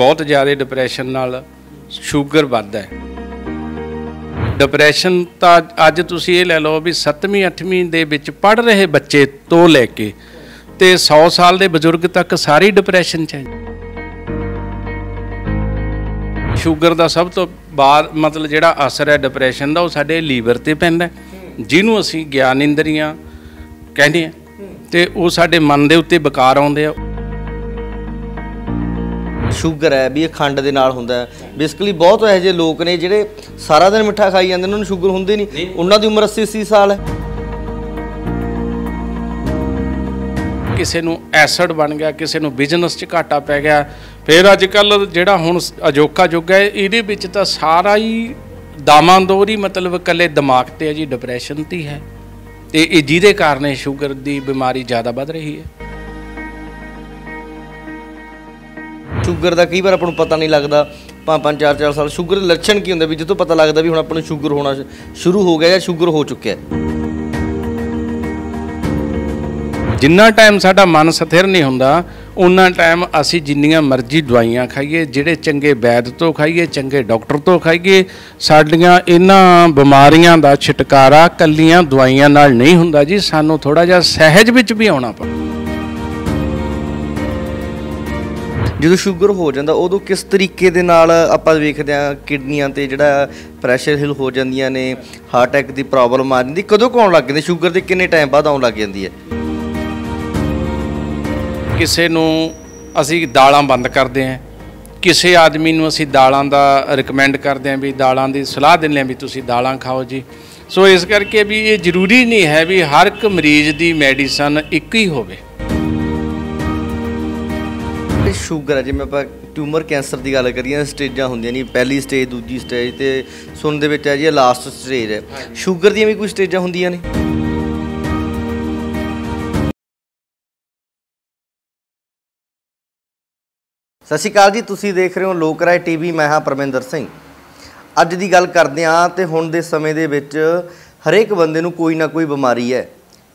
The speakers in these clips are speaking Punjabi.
ਬਹੁਤ ਜ਼ਿਆਦਾ ਡਿਪਰੈਸ਼ਨ ਨਾਲ ਸ਼ੂਗਰ ਵੱਧਦਾ ਹੈ ਡਿਪਰੈਸ਼ਨ ਤਾਂ ਅੱਜ ਤੁਸੀਂ ਇਹ ਲੈ ਲਓ ਵੀ 7ਵੀਂ 8ਵੀਂ ਦੇ ਵਿੱਚ ਪੜ ਰਹੇ ਬੱਚੇ ਤੋਂ ਲੈ ਕੇ ਤੇ 100 ਸਾਲ ਦੇ ਬਜ਼ੁਰਗ ਤੱਕ ਸਾਰੀ ਡਿਪਰੈਸ਼ਨ 'ਚ ਹੈ ਸ਼ੂਗਰ ਦਾ ਸਭ ਤੋਂ ਬਾਅਦ ਮਤਲਬ ਜਿਹੜਾ ਅਸਰ ਹੈ ਡਿਪਰੈਸ਼ਨ ਦਾ ਉਹ ਸਾਡੇ ਲੀਵਰ ਤੇ ਪੈਂਦਾ ਜਿਹਨੂੰ ਅਸੀਂ ਗਿਆਨ ਇੰਦਰੀਆਂ ਕਹਿੰਦੇ ਆ ਤੇ ਉਹ ਸਾਡੇ ਮਨ ਦੇ ਉੱਤੇ ਵਿਕਾਰ ਆਉਂਦੇ ਆ ਸ਼ੂਗਰ ਹੈ ਵੀ ਇਹ ਖੰਡ ਦੇ ਨਾਲ ਹੁੰਦਾ ਬੇਸਿਕਲੀ ਬਹੁਤ ਇਹੋ ਜਿਹੇ ਲੋਕ ਨੇ ਜਿਹੜੇ ਸਾਰਾ ਦਿਨ ਮਿੱਠਾ ਖਾਈ ਜਾਂਦੇ ਉਹਨਾਂ ਨੂੰ ਸ਼ੂਗਰ ਹੁੰਦੀ ਨਹੀਂ ਉਹਨਾਂ ਦੀ ਉਮਰ 80 80 ਸਾਲ ਹੈ ਕਿਸੇ ਨੂੰ ਐਸਿਡ ਬਣ ਗਿਆ ਕਿਸੇ ਨੂੰ ਬਿਜ਼ਨਸ 'ਚ ਘਾਟਾ ਪੈ ਗਿਆ ਫਿਰ ਅੱਜ ਕੱਲ ਜਿਹੜਾ ਹੁਣ ਅਜੋਕਾ ਯੁੱਗ ਹੈ ਇਹਦੇ ਵਿੱਚ ਤਾਂ ਸਾਰਾ ਹੀ ਦਾਮਾਂਦੋਰੀ ਮਤਲਬ ਕੱਲੇ ਦਿਮਾਗ ਤੇ ਹੈ ਜੀ ਡਿਪਰੈਸ਼ਨ ਤੇ ਹੈ ਤੇ ਇਹ ਜਿਹਦੇ ਕਾਰਨ ਸ਼ੂਗਰ ਦੀ ਬਿਮਾਰੀ ਜ਼ਿਆਦਾ ਵੱਧ ਰਹੀ ਹੈ ਸ਼ੂਗਰ ਦਾ ਕਈ ਵਾਰ ਆਪਾਂ ਨੂੰ ਪਤਾ ਨਹੀਂ ਲੱਗਦਾ ਪੰਜ ਪੰਜ ਚਾਰ ਚਾਰ ਸਾਲ ਸ਼ੂਗਰ ਦੇ ਲੱਛਣ ਕੀ ਹੁੰਦੇ ਵੀ ਜਦੋਂ ਪਤਾ ਲੱਗਦਾ ਵੀ ਹੁਣ ਆਪਾਂ ਨੂੰ ਸ਼ੂਗਰ ਹੋਣਾ ਸ਼ੁਰੂ ਹੋ ਗਿਆ ਜਾਂ ਸ਼ੂਗਰ ਹੋ ਚੁੱਕਿਆ ਜਿੰਨਾ ਟਾਈਮ ਸਾਡਾ ਮਨ ਸਥਿਰ ਨਹੀਂ ਹੁੰਦਾ ਉਨਾ ਟਾਈਮ ਅਸੀਂ ਜਿੰਨੀਆਂ ਮਰਜ਼ੀ ਦਵਾਈਆਂ ਖਾਈਏ ਜਿਹੜੇ ਚੰਗੇ ਵੈਦ ਤੋਂ ਖਾਈਏ ਚੰਗੇ ਡਾਕਟਰ ਤੋਂ ਖਾਈਏ ਸਾਡੀਆਂ ਇਹਨਾਂ ਬਿਮਾਰੀਆਂ ਦਾ ਛਟਕਾਰਾ ਕੱਲੀਆਂ ਦਵਾਈਆਂ ਨਾਲ ਨਹੀਂ ਹੁੰਦਾ ਜੀ ਸਾਨੂੰ ਥੋੜਾ ਜਿਹਾ ਸਹਿਜ ਵਿੱਚ ਵੀ ਆਉਣਾ ਪੈਂਦਾ ਜਦੋਂ ਸ਼ੂਗਰ ਹੋ ਜਾਂਦਾ ਉਦੋਂ ਕਿਸ ਤਰੀਕੇ ਦੇ ਨਾਲ ਆਪਾਂ ਵੇਖਦੇ ਆ ਕਿਡਨੀਆਂ ਤੇ ਜਿਹੜਾ ਪ੍ਰੈਸ਼ਰ ਹਿਲ ਹੋ ਜਾਂਦੀਆਂ ਨੇ ਹਾਰਟ ਅਟੈਕ ਦੀ ਪ੍ਰੋਬਲਮ ਆ ਜਾਂਦੀ ਕਦੋਂ ਕੌਣ ਲੱਗ ਜਾਂਦੀ ਸ਼ੂਗਰ ਦੇ ਕਿੰਨੇ ਟਾਈਮ ਬਾਅਦ ਆਉਣ ਲੱਗ ਜਾਂਦੀ ਹੈ ਕਿਸੇ ਨੂੰ ਅਸੀਂ ਦਾਲਾਂ ਬੰਦ ਕਰਦੇ ਆ ਕਿਸੇ ਆਦਮੀ ਨੂੰ ਅਸੀਂ ਦਾਲਾਂ ਦਾ ਰეკਮੈਂਡ ਕਰਦੇ ਆ ਵੀ ਦਾਲਾਂ ਦੀ ਸਲਾਹ ਦਿੰਦੇ ਆ ਵੀ ਤੁਸੀਂ ਦਾਲਾਂ ਖਾਓ ਜੀ ਸੋ ਇਸ ਕਰਕੇ ਵੀ ਇਹ ਜ਼ਰੂਰੀ ਨਹੀਂ ਹੈ ਵੀ ਹਰ ਇੱਕ ਮਰੀਜ਼ ਦੀ ਮੈਡੀਸਨ ਇੱਕ ਹੀ ਹੋਵੇ ਜਿਹੜੇ ਸ਼ੂਗਰ ਹੈ ਜਿਵੇਂ ਆਪਾਂ ਟਿਊਮਰ ਕੈਂਸਰ ਦੀ ਗੱਲ ਕਰੀਏ ਸਟੇਜਾਂ ਹੁੰਦੀਆਂ ਨੇ ਪਹਿਲੀ ਸਟੇਜ ਦੂਜੀ ਸਟੇਜ ਤੇ ਸੁਣ ਦੇ ਵਿੱਚ ਹੈ ਜੀ ਲਾਸਟ ਸਟੇਜ ਹੈ ਸ਼ੂਗਰ ਦੀਆਂ ਵੀ ਕੋਈ ਸਟੇਜਾਂ ਹੁੰਦੀਆਂ ਨੇ ਸਤਿ ਸ਼੍ਰੀ ਅਕਾਲ ਜੀ ਤੁਸੀਂ ਦੇਖ ਰਹੇ ਹੋ ਲੋਕ ਰਾਏ ਟੀਵੀ ਮੈਂ ਹਾਂ ਪਰਮਿੰਦਰ ਸਿੰਘ ਅੱਜ ਦੀ ਗੱਲ ਕਰਦੇ ਆਂ ਤੇ ਹੁਣ ਦੇ ਸਮੇਂ ਦੇ ਵਿੱਚ ਹਰੇਕ ਬੰਦੇ ਨੂੰ ਕੋਈ ਨਾ ਕੋਈ ਬਿਮਾਰੀ ਹੈ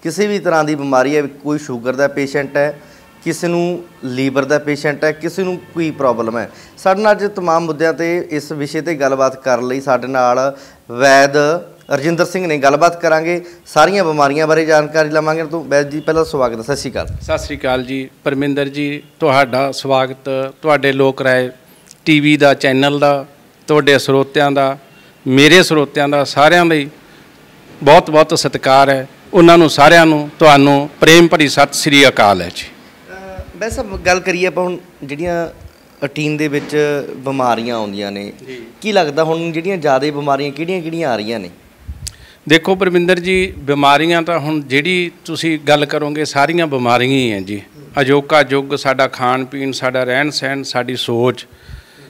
ਕਿਸੇ ਵੀ ਤਰ੍ਹਾਂ ਦੀ ਬਿਮਾਰੀ ਹੈ ਕੋਈ ਸ਼ੂਗਰ ਦਾ ਪੇਸ਼ੈਂਟ ਹੈ ਕਿਸੇ ਨੂੰ ਲੀਵਰ ਦਾ ਪੇਸ਼ੈਂਟ ਹੈ ਕਿਸੇ ਨੂੰ ਕੋਈ ਪ੍ਰੋਬਲਮ ਹੈ ਸਾਡੇ ਨਾਲ ਅੱਜ तमाम ਮੁੱਦਿਆਂ ਤੇ ਇਸ ਵਿਸ਼ੇ ਤੇ ਗੱਲਬਾਤ ਕਰਨ ਲਈ ਸਾਡੇ ਨਾਲ ਵੈਦ ਰਜਿੰਦਰ ਸਿੰਘ ਨੇ ਗੱਲਬਾਤ ਕਰਾਂਗੇ ਸਾਰੀਆਂ ਬਿਮਾਰੀਆਂ ਬਾਰੇ ਜਾਣਕਾਰੀ ਲਵਾਂਗੇ ਤੋਂ ਵੈਦ ਜੀ ਪਹਿਲਾਂ ਸਵਾਗਤ ਸਤਿ ਸ਼੍ਰੀ ਅਕਾਲ ਸਤਿ ਸ਼੍ਰੀ ਅਕਾਲ ਜੀ ਪਰਮਿੰਦਰ ਜੀ ਤੁਹਾਡਾ ਸਵਾਗਤ ਤੁਹਾਡੇ ਲੋਕ ਰਾਏ ਟੀਵੀ ਦਾ ਚੈਨਲ ਦਾ ਤੁਹਾਡੇ ਸਰੋਤਿਆਂ ਦਾ ਮੇਰੇ ਸਰੋਤਿਆਂ ਦਾ ਸਾਰਿਆਂ ਲਈ ਬਹੁਤ ਬਹੁਤ ਸਤਿਕਾਰ ਹੈ ਉਹਨਾਂ ਨੂੰ ਸਾਰਿਆਂ ਨੂੰ ਤੁਹਾਨੂੰ ਪ੍ਰੇਮ ਭਰੀ ਸਤਿ ਸ੍ਰੀ ਅਕਾਲ ਹੈ ਜੀ ਬਸ ਸਭ ਗੱਲ ਕਰੀਏ ਆਪਾਂ ਹੁਣ ਜਿਹੜੀਆਂ ਟੀਮ ਦੇ ਵਿੱਚ ਬਿਮਾਰੀਆਂ ਆਉਂਦੀਆਂ ਨੇ ਕੀ ਲੱਗਦਾ ਹੁਣ ਜਿਹੜੀਆਂ ਜ਼ਿਆਦਾ ਬਿਮਾਰੀਆਂ ਕਿਹੜੀਆਂ-ਕਿਹੜੀਆਂ ਆ ਰਹੀਆਂ ਨੇ ਦੇਖੋ ਪਰਮਿੰਦਰ ਜੀ ਬਿਮਾਰੀਆਂ ਤਾਂ ਹੁਣ ਜਿਹੜੀ ਤੁਸੀਂ ਗੱਲ ਕਰੋਗੇ ਸਾਰੀਆਂ ਬਿਮਾਰੀਆਂ ਹੀ ਆ ਜੀ ਅਜੋਕਾ ਯੁੱਗ ਸਾਡਾ ਖਾਣ ਪੀਣ ਸਾਡਾ ਰਹਿਣ ਸਹਿਣ ਸਾਡੀ ਸੋਚ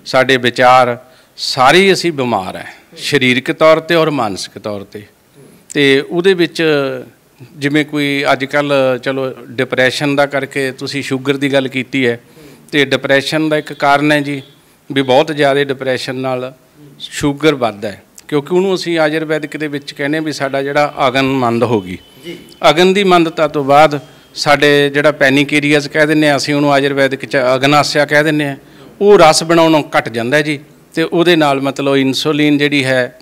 ਸਾਡੇ ਵਿਚਾਰ ਸਾਰੇ ਅਸੀਂ ਬਿਮਾਰ ਹੈ ਸਰੀਰਕ ਤੌਰ ਤੇ ਔਰ ਮਾਨਸਿਕ ਤੌਰ ਤੇ ਤੇ ਉਹਦੇ ਵਿੱਚ ਜਿਵੇਂ ਕੋਈ ਅੱਜ ਕੱਲ ਚਲੋ ਡਿਪਰੈਸ਼ਨ ਦਾ ਕਰਕੇ ਤੁਸੀਂ ਸ਼ੂਗਰ ਦੀ ਗੱਲ ਕੀਤੀ ਹੈ ਤੇ ਡਿਪਰੈਸ਼ਨ ਦਾ ਇੱਕ ਕਾਰਨ ਹੈ ਜੀ ਵੀ ਬਹੁਤ ਜ਼ਿਆਦਾ ਡਿਪਰੈਸ਼ਨ ਨਾਲ ਸ਼ੂਗਰ ਵੱਧਦਾ ਹੈ ਕਿਉਂਕਿ ਉਹਨੂੰ ਅਸੀਂ ਆਯੁਰਵੈਦਿਕ ਦੇ ਵਿੱਚ ਕਹਿੰਦੇ ਵੀ ਸਾਡਾ ਜਿਹੜਾ ਅਗਨ ਮੰਦ ਹੋ ਗਈ ਜੀ ਅਗਨ ਦੀ ਮੰਦਤਾ ਤੋਂ ਬਾਅਦ ਸਾਡੇ ਜਿਹੜਾ ਪੈਨਿਕ ਏਰੀਆਸ ਕਹਿ ਦਿੰਨੇ ਆ ਅਸੀਂ ਉਹਨੂੰ ਆਯੁਰਵੈਦਿਕ ਚ ਅਗਨਾਸਿਆ ਕਹਿ ਦਿੰਨੇ ਆ ਉਹ ਰਸ ਬਣਾਉਣੋਂ ਘਟ ਜਾਂਦਾ ਜੀ ਤੇ ਉਹਦੇ ਨਾਲ ਮਤਲਬ ਇਨਸੂਲਿਨ ਜਿਹੜੀ ਹੈ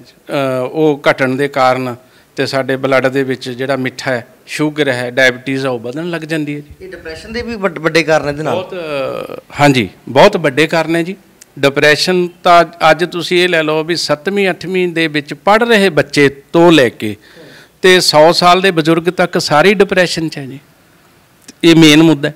ਉਹ ਘਟਣ ਦੇ ਕਾਰਨ ਤੇ ਸਾਡੇ ਬਲੱਡ ਦੇ ਵਿੱਚ ਜਿਹੜਾ ਮਿੱਠਾ ਹੈ ਸ਼ੂਗਰ ਹੈ ਡਾਇਬੀਟੀਜ਼ ਆ ਉਹ ਵਧਣ ਲੱਗ ਜਾਂਦੀ ਹੈ ਜੀ ਇਹ ਡਿਪਰੈਸ਼ਨ ਦੇ ਵੀ ਵੱਡੇ ਕਾਰਨ ਇਹਦੇ ਨਾਲ ਬਹੁਤ ਹਾਂਜੀ ਬਹੁਤ ਵੱਡੇ ਕਾਰਨ ਹੈ ਜੀ ਡਿਪਰੈਸ਼ਨ ਤਾਂ ਅੱਜ ਤੁਸੀਂ ਇਹ ਲੈ ਲਓ ਵੀ 7ਵੀਂ 8ਵੀਂ ਦੇ ਵਿੱਚ ਪੜ ਰਹੇ ਬੱਚੇ ਤੋਂ ਲੈ ਕੇ ਤੇ 100 ਸਾਲ ਦੇ ਬਜ਼ੁਰਗ ਤੱਕ ਸਾਰੀ ਡਿਪਰੈਸ਼ਨ 'ਚ ਹੈ ਜੀ ਇਹ ਮੇਨ ਮੁੱਦਾ ਹੈ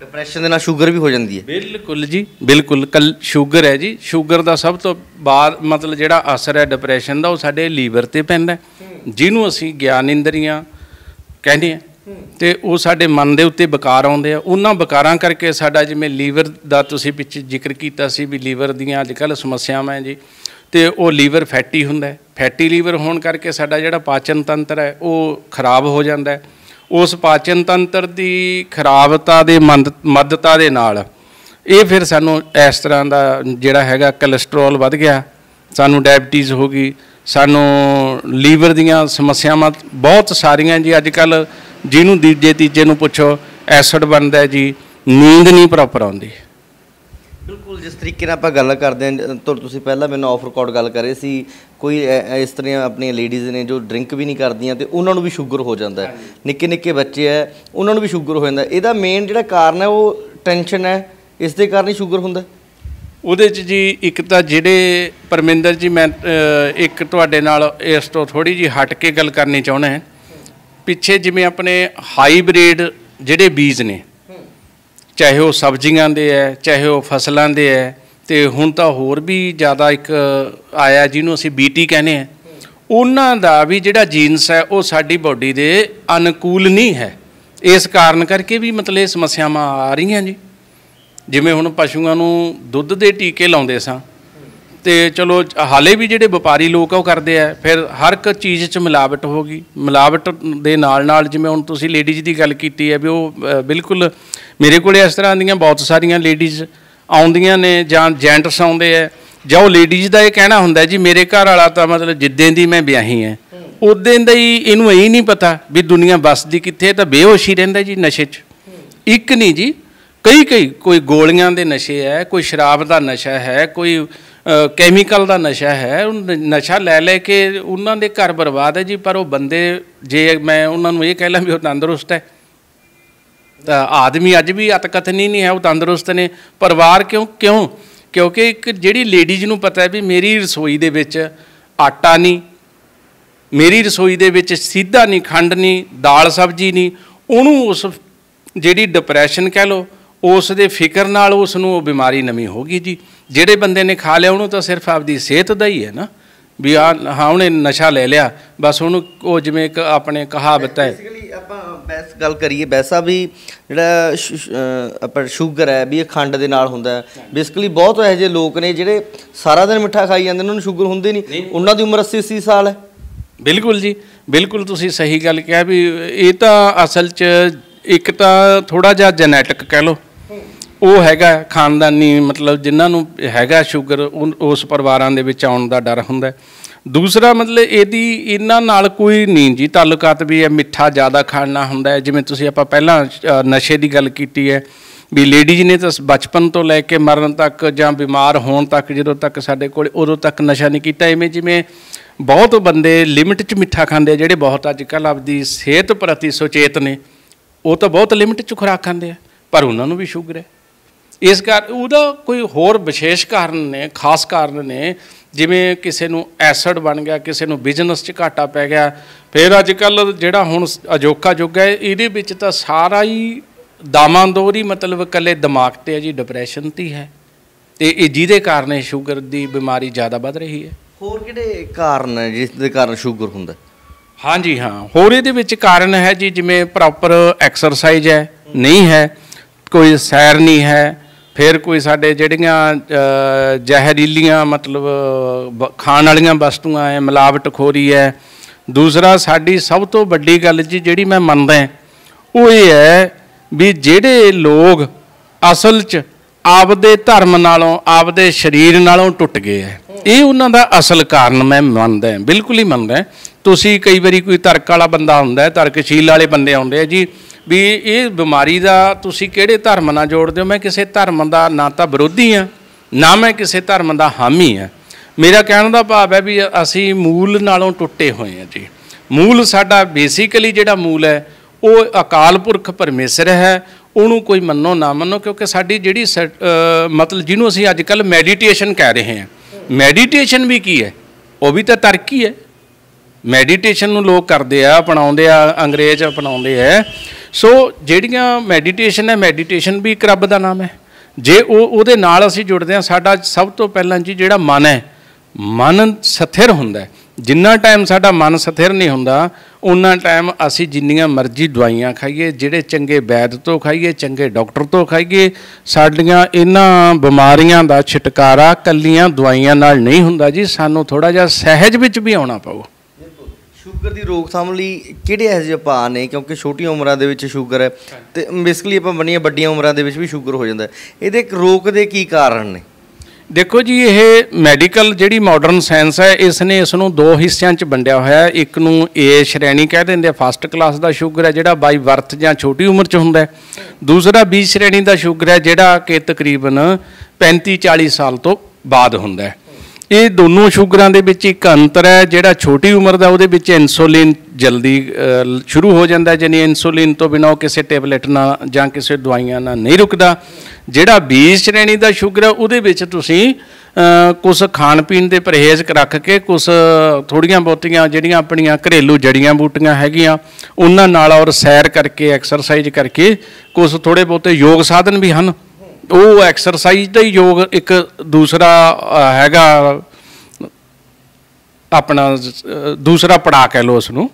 ਡਿਪਰੈਸ਼ਨ ਦੇ ਨਾਲ ਸ਼ੂਗਰ ਵੀ ਹੋ ਜਾਂਦੀ ਹੈ ਬਿਲਕੁਲ ਜੀ ਬਿਲਕੁਲ ਕੱਲ ਸ਼ੂਗਰ ਹੈ ਜੀ ਸ਼ੂਗਰ ਦਾ ਸਭ ਤੋਂ ਬਾਅਦ ਮਤਲਬ ਜਿਹੜਾ ਅਸਰ ਹੈ ਡਿਪਰੈਸ਼ਨ ਦਾ ਉਹ ਸਾਡੇ ਲੀਵਰ ਤੇ ਪੈਂਦਾ ਹੈ ਜਿਹਨੂੰ ਅਸੀਂ ਗਿਆਨ ਇੰਦਰੀਆਂ ਕਹਿੰਦੇ ਆ ਤੇ ਉਹ ਸਾਡੇ ਮਨ ਦੇ ਉੱਤੇ ਵਿਕਾਰ ਆਉਂਦੇ ਆ ਉਹਨਾਂ ਵਿਕਾਰਾਂ ਕਰਕੇ ਸਾਡਾ ਜਿਵੇਂ ਲੀਵਰ ਦਾ ਤੁਸੀਂ ਵਿੱਚ ਜ਼ਿਕਰ ਕੀਤਾ ਸੀ ਵੀ ਲੀਵਰ ਦੀਆਂ ਅੱਜ ਕੱਲ ਸਮੱਸਿਆਵਾਂ ਜੀ ਤੇ ਉਹ ਲੀਵਰ ਫੈਟੀ ਹੁੰਦਾ ਫੈਟੀ ਲੀਵਰ ਹੋਣ ਕਰਕੇ ਸਾਡਾ ਜਿਹੜਾ ਪਾਚਨ ਤੰਤਰ ਹੈ ਉਹ ਖਰਾਬ ਹੋ ਜਾਂਦਾ ਹੈ ਉਸ ਪਾਚਨ ਤੰਤਰ ਦੀ ਖਰਾਬਤਾ ਦੇ ਮਦਦਤਾ ਦੇ ਨਾਲ ਇਹ ਫਿਰ ਸਾਨੂੰ ਇਸ ਤਰ੍ਹਾਂ ਦਾ ਜਿਹੜਾ ਹੈਗਾ ਕੋਲੇਸਟ੍ਰੋਲ ਵੱਧ ਗਿਆ ਸਾਨੂੰ ਡਾਇਬੀਟੀਜ਼ ਹੋ ਗਈ ਸਾਨੂੰ ਲੀਵਰ ਦੀਆਂ ਸਮੱਸਿਆਵਾਂ ਬਹੁਤ ਸਾਰੀਆਂ ਜੀ ਅੱਜ ਕੱਲ ਜਿਹਨੂੰ ਦੂਜੇ ਤੀਜੇ ਨੂੰ ਪੁੱਛੋ ਐਸਿਡ ਬਣਦਾ ਹੈ ਜੀ ਨੀਂਦ ਨਹੀਂ ਪ੍ਰੋਪਰ ਆਉਂਦੀ ਬਿਲਕੁਲ ਜਿਸ ਤਰੀਕੇ ਨਾਲ ਆਪਾਂ ਗੱਲ ਕਰਦੇ ਹਾਂ ਤੁਸੀਂ ਪਹਿਲਾਂ ਮੈਨੂੰ ਆਫ ਰਿਕਾਰਡ ਗੱਲ ਕਰੇ ਸੀ ਕੋਈ ਇਸ ਤਰ੍ਹਾਂ ਆਪਣੀਆਂ ਲੇਡੀਜ਼ ਨੇ ਜੋ ਡਰਿੰਕ ਵੀ ਨਹੀਂ ਕਰਦੀਆਂ ਤੇ ਉਹਨਾਂ ਨੂੰ ਵੀ ਸ਼ੂਗਰ ਹੋ ਜਾਂਦਾ ਨਿੱਕੇ ਨਿੱਕੇ ਬੱਚੇ ਆ ਉਹਨਾਂ ਨੂੰ ਵੀ ਸ਼ੂਗਰ ਹੋ ਜਾਂਦਾ ਇਹਦਾ ਮੇਨ ਜਿਹੜਾ ਕਾਰਨ ਹੈ ਉਹ ਟੈਨਸ਼ਨ ਹੈ ਇਸ ਦੇ ਕਾਰਨ ਹੀ ਸ਼ੂਗਰ ਹੁੰਦਾ ਉਹਦੇ 'ਚ ਜੀ ਇੱਕ ਤਾਂ ਜਿਹੜੇ ਪਰਮਿੰਦਰ ਜੀ ਮੈਂ ਇੱਕ ਤੁਹਾਡੇ ਨਾਲ ਇਸ ਤੋਂ ਥੋੜੀ ਜੀ ਹਟ ਕੇ ਗੱਲ ਕਰਨੀ ਚਾਹੁੰਦਾ ਹਾਂ ਪਿੱਛੇ ਜਿਵੇਂ ਆਪਣੇ ਹਾਈਬ੍ਰਿਡ ਜਿਹੜੇ ਬੀਜ ਨੇ ਚਾਹੇ ਉਹ ਸਬਜ਼ੀਆਂ ਦੇ ਐ ਚਾਹੇ ਉਹ ਫਸਲਾਂ ਦੇ ਐ ਤੇ ਹੁਣ ਤਾਂ ਹੋਰ ਵੀ ਜ਼ਿਆਦਾ ਇੱਕ ਆਇਆ ਜਿਹਨੂੰ ਅਸੀਂ ਬੀਟੀ ਕਹਿੰਦੇ ਆ ਉਹਨਾਂ ਦਾ ਵੀ ਜਿਹੜਾ ਜੀਨਸ ਹੈ ਉਹ ਸਾਡੀ ਬਾਡੀ ਦੇ ਅਨੁਕੂਲ ਨਹੀਂ ਹੈ ਇਸ ਕਾਰਨ ਕਰਕੇ ਵੀ ਮਤਲਬ ਇਹ ਸਮੱਸਿਆਵਾਂ ਆ ਰਹੀਆਂ ਜੀ ਜਿਵੇਂ ਹੁਣ ਪਸ਼ੂਆਂ ਨੂੰ ਦੁੱਧ ਦੇ ਟੀਕੇ ਲਾਉਂਦੇ ਸਾਂ ਤੇ ਚਲੋ ਹਾਲੇ ਵੀ ਜਿਹੜੇ ਵਪਾਰੀ ਲੋਕ ਆ ਉਹ ਕਰਦੇ ਆ ਫਿਰ ਹਰ ਇੱਕ ਚੀਜ਼ 'ਚ ਮਿਲਾਵਟ ਹੋ ਗਈ ਮਿਲਾਵਟ ਦੇ ਨਾਲ ਨਾਲ ਜਿਵੇਂ ਹੁਣ ਤੁਸੀਂ ਲੇਡੀਜ਼ ਦੀ ਗੱਲ ਕੀਤੀ ਹੈ ਵੀ ਉਹ ਬਿਲਕੁਲ ਮੇਰੇ ਕੋਲੇ ਇਸ ਤਰ੍ਹਾਂ ਦੀਆਂ ਬਹੁਤ ਸਾਰੀਆਂ ਲੇਡੀਜ਼ ਆਉਂਦੀਆਂ ਨੇ ਜਾਂ ਜੈਂਟਸ ਆਉਂਦੇ ਆ ਜਾਂ ਉਹ ਲੇਡੀਜ਼ ਦਾ ਇਹ ਕਹਿਣਾ ਹੁੰਦਾ ਜੀ ਮੇਰੇ ਘਰ ਵਾਲਾ ਤਾਂ ਮਤਲਬ ਜਿੱਦਾਂ ਦੀ ਮੈਂ ਵਿਆਹੀ ਐ ਉਦੋਂ ਦਾ ਹੀ ਇਹਨੂੰ ਇਹ ਨਹੀਂ ਪਤਾ ਵੀ ਦੁਨੀਆ ਬਸਦੀ ਕਿੱਥੇ ਤਾਂ ਬੇਹੋਸ਼ੀ ਰਹਿੰਦਾ ਜੀ ਨਸ਼ੇ 'ਚ ਇੱਕ ਨਹੀਂ ਜੀ ਕਈ ਕਈ ਕੋਈ ਗੋਲੀਆਂ ਦੇ ਨਸ਼ੇ ਹੈ ਕੋਈ ਸ਼ਰਾਬ ਦਾ ਨਸ਼ਾ ਹੈ ਕੋਈ ਕੈਮੀਕਲ ਦਾ ਨਸ਼ਾ ਹੈ ਉਹ ਨਸ਼ਾ ਲੈ ਲੈ ਕੇ ਉਹਨਾਂ ਦੇ ਘਰ ਬਰਬਾਦ ਹੈ ਜੀ ਪਰ ਉਹ ਬੰਦੇ ਜੇ ਮੈਂ ਉਹਨਾਂ ਨੂੰ ਇਹ ਕਹਿ ਲਾਂ ਵੀ ਉਹ ਤੰਦਰੁਸਤ ਹੈ ਤਾਂ ਆਦਮੀ ਅੱਜ ਵੀ ਅਤਕਥਨੀ ਨਹੀਂ ਹੈ ਉਹ ਤੰਦਰੁਸਤ ਨੇ ਪਰਿਵਾਰ ਕਿਉਂ ਕਿਉਂ ਕਿਉਂਕਿ ਇੱਕ ਜਿਹੜੀ ਲੇਡੀਜ਼ ਨੂੰ ਪਤਾ ਹੈ ਵੀ ਮੇਰੀ ਰਸੋਈ ਦੇ ਵਿੱਚ ਆਟਾ ਨਹੀਂ ਮੇਰੀ ਰਸੋਈ ਦੇ ਵਿੱਚ ਸਿੱਧਾ ਨਹੀਂ ਖੰਡ ਨਹੀਂ ਦਾਲ ਸਬਜ਼ੀ ਨਹੀਂ ਉਹਨੂੰ ਉਸ ਜਿਹੜੀ ਡਿਪਰੈਸ਼ਨ ਕਹਿ ਲੋ ਉਸ ਦੇ ਫਿਕਰ ਨਾਲ ਉਸ ਨੂੰ ਉਹ ਬਿਮਾਰੀ ਨਵੀਂ ਹੋਗੀ ਜੀ ਜਿਹੜੇ ਬੰਦੇ ਨੇ ਖਾ ਲਿਆ ਉਹਨੂੰ ਤਾਂ ਸਿਰਫ ਆਪਦੀ ਸਿਹਤ ਦਾ ਹੀ ਹੈ ਨਾ ਵੀ ਆ ਹਾਂ ਉਹਨੇ ਨਸ਼ਾ ਲੈ ਲਿਆ ਬਸ ਉਹਨੂੰ ਉਹ ਜਿਵੇਂ ਇੱਕ ਆਪਣੇ ਕਹਾਵਤ ਹੈ ਬੇਸਿਕਲੀ ਆਪਾਂ ਬੈਸ ਗੱਲ ਕਰੀਏ ਬੈਸਾ ਵੀ ਜਿਹੜਾ ਆਪਾਂ ਸ਼ੂਗਰ ਹੈ ਵੀ ਇਹ ਖੰਡ ਦੇ ਨਾਲ ਹੁੰਦਾ ਬੇਸਿਕਲੀ ਬਹੁਤ ਇਹੋ ਜਿਹੇ ਲੋਕ ਨੇ ਜਿਹੜੇ ਸਾਰਾ ਦਿਨ ਮਿੱਠਾ ਖਾਈ ਜਾਂਦੇ ਉਹਨਾਂ ਨੂੰ ਸ਼ੂਗਰ ਹੁੰਦੀ ਨਹੀਂ ਉਹਨਾਂ ਦੀ ਉਮਰ 80 80 ਸਾਲ ਹੈ ਬਿਲਕੁਲ ਜੀ ਬਿਲਕੁਲ ਤੁਸੀਂ ਸਹੀ ਗੱਲ ਕਿਹਾ ਵੀ ਇਹ ਤਾਂ ਅਸਲ 'ਚ ਇੱਕ ਤਾਂ ਥੋੜਾ ਜਿਹਾ ਜੈਨੇਟਿਕ ਕਹਿ ਲਓ ਉਹ ਹੈਗਾ ਖਾਨਦਾਨੀ ਮਤਲਬ ਜਿਨ੍ਹਾਂ ਨੂੰ ਹੈਗਾ ਸ਼ੂਗਰ ਉਸ ਪਰਿਵਾਰਾਂ ਦੇ ਵਿੱਚ ਆਉਣ ਦਾ ਡਰ ਹੁੰਦਾ ਦੂਸਰਾ ਮਤਲਬ ਇਹਦੀ ਇਹਨਾਂ ਨਾਲ ਕੋਈ ਨਹੀਂ ਜੀ ਤਾਲੁਕਾਤ ਵੀ ਹੈ ਮਿੱਠਾ ਜ਼ਿਆਦਾ ਖਾਣਾ ਹੁੰਦਾ ਹੈ ਜਿਵੇਂ ਤੁਸੀਂ ਆਪਾਂ ਪਹਿਲਾਂ ਨਸ਼ੇ ਦੀ ਗੱਲ ਕੀਤੀ ਹੈ ਵੀ ਲੇਡੀਜ਼ ਨੇ ਤਾਂ ਬਚਪਨ ਤੋਂ ਲੈ ਕੇ ਮਰਨ ਤੱਕ ਜਾਂ ਬਿਮਾਰ ਹੋਣ ਤੱਕ ਜਦੋਂ ਤੱਕ ਸਾਡੇ ਕੋਲ ਉਦੋਂ ਤੱਕ ਨਸ਼ਾ ਨਹੀਂ ਕੀਤਾ ਐਵੇਂ ਜਿਵੇਂ ਬਹੁਤ ਬੰਦੇ ਲਿਮਿਟ 'ਚ ਮਿੱਠਾ ਖਾਂਦੇ ਆ ਜਿਹੜੇ ਬਹੁਤ ਅੱਜ ਕੱਲ ਆਪਦੀ ਸਿਹਤ ਪ੍ਰਤੀ ਸੁਚੇਤ ਨੇ ਉਹ ਤਾਂ ਬਹੁਤ ਲਿਮਿਟ 'ਚ ਖੁਰਾਕ ਖਾਂਦੇ ਆ ਪਰ ਉਹਨਾਂ ਨੂੰ ਵੀ ਸ਼ੂਗਰ ਹੈ ਇਸ ਕਰ ਉਹਦਾ ਕੋਈ ਹੋਰ ਵਿਸ਼ੇਸ਼ ਕਾਰਨ ਨੇ ਖਾਸ ਕਾਰਨ ਨੇ ਜਿਵੇਂ ਕਿਸੇ ਨੂੰ ਐਸਿਡ ਬਣ ਗਿਆ ਕਿਸੇ ਨੂੰ ਬਿਜ਼ਨਸ 'ਚ ਘਾਟਾ ਪੈ ਗਿਆ ਫਿਰ ਅੱਜ ਕੱਲ ਜਿਹੜਾ ਹੁਣ ਅਜੋਕਾ ਯੁੱਗ ਹੈ ਇਹਦੇ ਵਿੱਚ ਤਾਂ ਸਾਰਾ ਹੀ ਦਾਮਾਂਦੋਰੀ ਮਤਲਬ ਕੱਲੇ ਦਿਮਾਗ ਤੇ ਹੈ ਜੀ ਡਿਪਰੈਸ਼ਨ ਤੇ ਹੈ ਤੇ ਇਹ ਜਿਹਦੇ ਕਾਰਨ ਇਹ ਸ਼ੂਗਰ ਦੀ ਬਿਮਾਰੀ ਜ਼ਿਆਦਾ ਵੱਧ ਰਹੀ ਹੈ ਹੋਰ ਕਿਹੜੇ ਕਾਰਨ ਹੈ ਜਿਸ ਦੇ ਕਾਰਨ ਸ਼ੂਗਰ ਹੁੰਦਾ ਹਾਂਜੀ ਹਾਂ ਹੋਰ ਇਹਦੇ ਵਿੱਚ ਕਾਰਨ ਹੈ ਜੀ ਜਿਵੇਂ ਪ੍ਰੋਪਰ ਐਕਸਰਸਾਈਜ਼ ਹੈ ਨਹੀਂ ਹੈ ਕੋਈ ਸੈਰ ਨਹੀਂ ਹੈ ਫਿਰ ਕੋਈ ਸਾਡੇ ਜਿਹੜੀਆਂ ਜ਼ਹਿਰੀਲੀਆਂ ਮਤਲਬ ਖਾਣ ਵਾਲੀਆਂ ਵਸਤੂਆਂ ਐ ਮਿਲਾਵਟ ਖੋਰੀ ਐ ਦੂਸਰਾ ਸਾਡੀ ਸਭ ਤੋਂ ਵੱਡੀ ਗੱਲ ਜੀ ਜਿਹੜੀ ਮੈਂ ਮੰਨਦਾ ਉਹ ਇਹ ਹੈ ਵੀ ਜਿਹੜੇ ਲੋਕ ਅਸਲ 'ਚ ਆਪਦੇ ਧਰਮ ਨਾਲੋਂ ਆਪਦੇ ਸਰੀਰ ਨਾਲੋਂ ਟੁੱਟ ਗਏ ਐ ਇਹ ਉਹਨਾਂ ਦਾ ਅਸਲ ਕਾਰਨ ਮੈਂ ਮੰਨਦਾ ਬਿਲਕੁਲ ਹੀ ਮੰਨਦਾ ਤੁਸੀਂ ਕਈ ਵਾਰੀ ਕੋਈ ਤਰਕ ਵਾਲਾ ਬੰਦਾ ਹੁੰਦਾ ਹੈ ਤਰਕਸ਼ੀਲ ਵਾਲੇ ਬੰਦੇ ਆਉਂਦੇ ਆ ਜੀ ਵੀ ਇਹ ਬਿਮਾਰੀ ਦਾ ਤੁਸੀਂ ਕਿਹੜੇ ਧਰਮ ਨਾਲ ਜੋੜਦੇ ਹੋ ਮੈਂ ਕਿਸੇ ਧਰਮ ਦਾ ਨਾ ਤਾਂ ਵਿਰੋਧੀ ਆ ਨਾ ਮੈਂ ਕਿਸੇ ਧਰਮ ਦਾ ਹਾਮੀ ਆ ਮੇਰਾ ਕਹਿਣ ਦਾ ਭਾਵ ਹੈ ਵੀ ਅਸੀਂ ਮੂਲ ਨਾਲੋਂ ਟੁੱਟੇ ਹੋਏ ਆ ਜੀ ਮੂਲ ਸਾਡਾ ਬੇਸਿਕਲੀ ਜਿਹੜਾ ਮੂਲ ਹੈ ਉਹ ਅਕਾਲ ਪੁਰਖ ਪਰਮੇਸ਼ਰ ਹੈ ਉਹਨੂੰ ਕੋਈ ਮੰਨੋ ਨਾ ਮੰਨੋ ਕਿਉਂਕਿ ਸਾਡੀ ਜਿਹੜੀ ਮਤਲਬ ਜਿਹਨੂੰ ਅਸੀਂ ਅੱਜ ਕੱਲ ਮੈਡੀਟੇਸ਼ਨ ਕਹਿ ਰਹੇ ਹਾਂ ਮੈਡੀਟੇਸ਼ਨ ਵੀ ਕੀ ਹੈ ਉਹ ਵੀ ਤਾਂ ਤਰਕੀ ਹੈ ਮੈਡੀਟੇਸ਼ਨ ਨੂੰ ਲੋਕ ਕਰਦੇ ਆ ਅਪਣਾਉਂਦੇ ਆ ਅੰਗਰੇਜ਼ ਅਪਣਾਉਂਦੇ ਆ ਸੋ ਜਿਹੜੀਆਂ ਮੈਡੀਟੇਸ਼ਨ ਹੈ ਮੈਡੀਟੇਸ਼ਨ ਵੀ ਇੱਕ ਰੱਬ ਦਾ ਨਾਮ ਹੈ ਜੇ ਉਹ ਉਹਦੇ ਨਾਲ ਅਸੀਂ ਜੁੜਦੇ ਹਾਂ ਸਾਡਾ ਸਭ ਤੋਂ ਪਹਿਲਾਂ ਜੀ ਜਿਹੜਾ ਮਨ ਹੈ ਮਨ ਸਥਿਰ ਹੁੰਦਾ ਹੈ ਜਿੰਨਾ ਟਾਈਮ ਸਾਡਾ ਮਨ ਸਥਿਰ ਨਹੀਂ ਹੁੰਦਾ ਉਹਨਾਂ ਟਾਈਮ ਅਸੀਂ ਜਿੰਨੀਆਂ ਮਰਜ਼ੀ ਦਵਾਈਆਂ ਖਾਈਏ ਜਿਹੜੇ ਚੰਗੇ ਵੈਦ ਤੋਂ ਖਾਈਏ ਚੰਗੇ ਡਾਕਟਰ ਤੋਂ ਖਾਈਏ ਸਾਡੀਆਂ ਇਹਨਾਂ ਬਿਮਾਰੀਆਂ ਦਾ ਛਟਕਾਰਾ ਕੱਲੀਆਂ ਦਵਾਈਆਂ ਨਾਲ ਨਹੀਂ ਹੁੰਦਾ ਜੀ ਸਾਨੂੰ ਥੋੜਾ ਜਿਹਾ ਸਹਿਜ ਵਿੱਚ ਵੀ ਆਉਣਾ ਪਊ ਸ਼ੂਗਰ ਦੀ ਰੋਕਥਾਮ ਲਈ ਕਿਹੜੇ ਐਸੇ ਉਪਾਅ ਨੇ ਕਿਉਂਕਿ ਛੋਟੀ ਉਮਰਾਂ ਦੇ ਵਿੱਚ ਸ਼ੂਗਰ ਹੈ ਤੇ ਬੇਸਿਕਲੀ ਆਪਾਂ ਬੰਨੀਆਂ ਵੱਡੀਆਂ ਉਮਰਾਂ ਦੇ ਵਿੱਚ ਵੀ ਸ਼ੂਗਰ ਹੋ ਜਾਂਦਾ ਇਹਦੇ ਰੋਕ ਦੇ ਕੀ ਕਾਰਨ ਨੇ ਦੇਖੋ ਜੀ ਇਹ ਮੈਡੀਕਲ ਜਿਹੜੀ ਮਾਡਰਨ ਸਾਇੰਸ ਹੈ ਇਸ ਨੇ ਇਸ ਨੂੰ ਦੋ ਹਿੱਸਿਆਂ 'ਚ ਵੰਡਿਆ ਹੋਇਆ ਇੱਕ ਨੂੰ ਏ ਸ਼੍ਰੇਣੀ ਕਹਿ ਦਿੰਦੇ ਆ ਫਸਟ ਕਲਾਸ ਦਾ ਸ਼ੂਗਰ ਹੈ ਜਿਹੜਾ ਬਾਈ ਵਰਥ ਜਾਂ ਛੋਟੀ ਉਮਰ 'ਚ ਹੁੰਦਾ ਹੈ ਦੂਸਰਾ ਬੀ ਸ਼੍ਰੇਣੀ ਦਾ ਸ਼ੂਗਰ ਹੈ ਜਿਹੜਾ ਕਿ ਤਕਰੀਬਨ 35 40 ਸਾਲ ਤੋਂ ਬਾਅਦ ਹੁੰਦਾ ਹੈ ਇਹ ਦੋਨੋਂ ਸ਼ੂਗਰਾਂ ਦੇ ਵਿੱਚ ਇੱਕ ਅੰਤਰ ਹੈ ਜਿਹੜਾ ਛੋਟੀ ਉਮਰ ਦਾ ਉਹਦੇ ਵਿੱਚ ਇਨਸੂਲਿਨ ਜਲਦੀ ਸ਼ੁਰੂ ਹੋ ਜਾਂਦਾ ਜਨੀ ਇਨਸੂਲਿਨ ਤੋਂ ਬਿਨਾਂ ਉਹ ਕਿਸੇ ਟੈਬਲੇਟ ਨਾਲ ਜਾਂ ਕਿਸੇ ਦਵਾਈਆਂ ਨਾਲ ਨਹੀਂ ਰੁਕਦਾ ਜਿਹੜਾ B ਸ਼੍ਰੇਣੀ ਦਾ ਸ਼ੂਗਰ ਹੈ ਉਹਦੇ ਵਿੱਚ ਤੁਸੀਂ ਕੁਝ ਖਾਣ ਪੀਣ ਦੇ ਪਰਹੇਜ਼ ਰੱਖ ਕੇ ਕੁਝ ਥੋੜੀਆਂ ਬਹੁਤੀਆਂ ਜਿਹੜੀਆਂ ਆਪਣੀਆਂ ਘਰੇਲੂ ਜੜੀਆਂ ਬੂਟੀਆਂ ਹੈਗੀਆਂ ਉਹਨਾਂ ਨਾਲ ਔਰ ਸੈਰ ਕਰਕੇ ਐਕਸਰਸਾਈਜ਼ ਕਰਕੇ ਕੁਝ ਥੋੜੇ ਬਹੁਤੇ ਯੋਗ ਸਾਧਨ ਵੀ ਹਨ ਉਹ ਐਕਸਰਸਾਈਜ਼ ਦਾ ਹੀ ਯੋਗ ਇੱਕ ਦੂਸਰਾ ਹੈਗਾ ਆਪਣਾ ਦੂਸਰਾ ਪੜਾ ਕਹਿ ਲੋ ਉਸ ਨੂੰ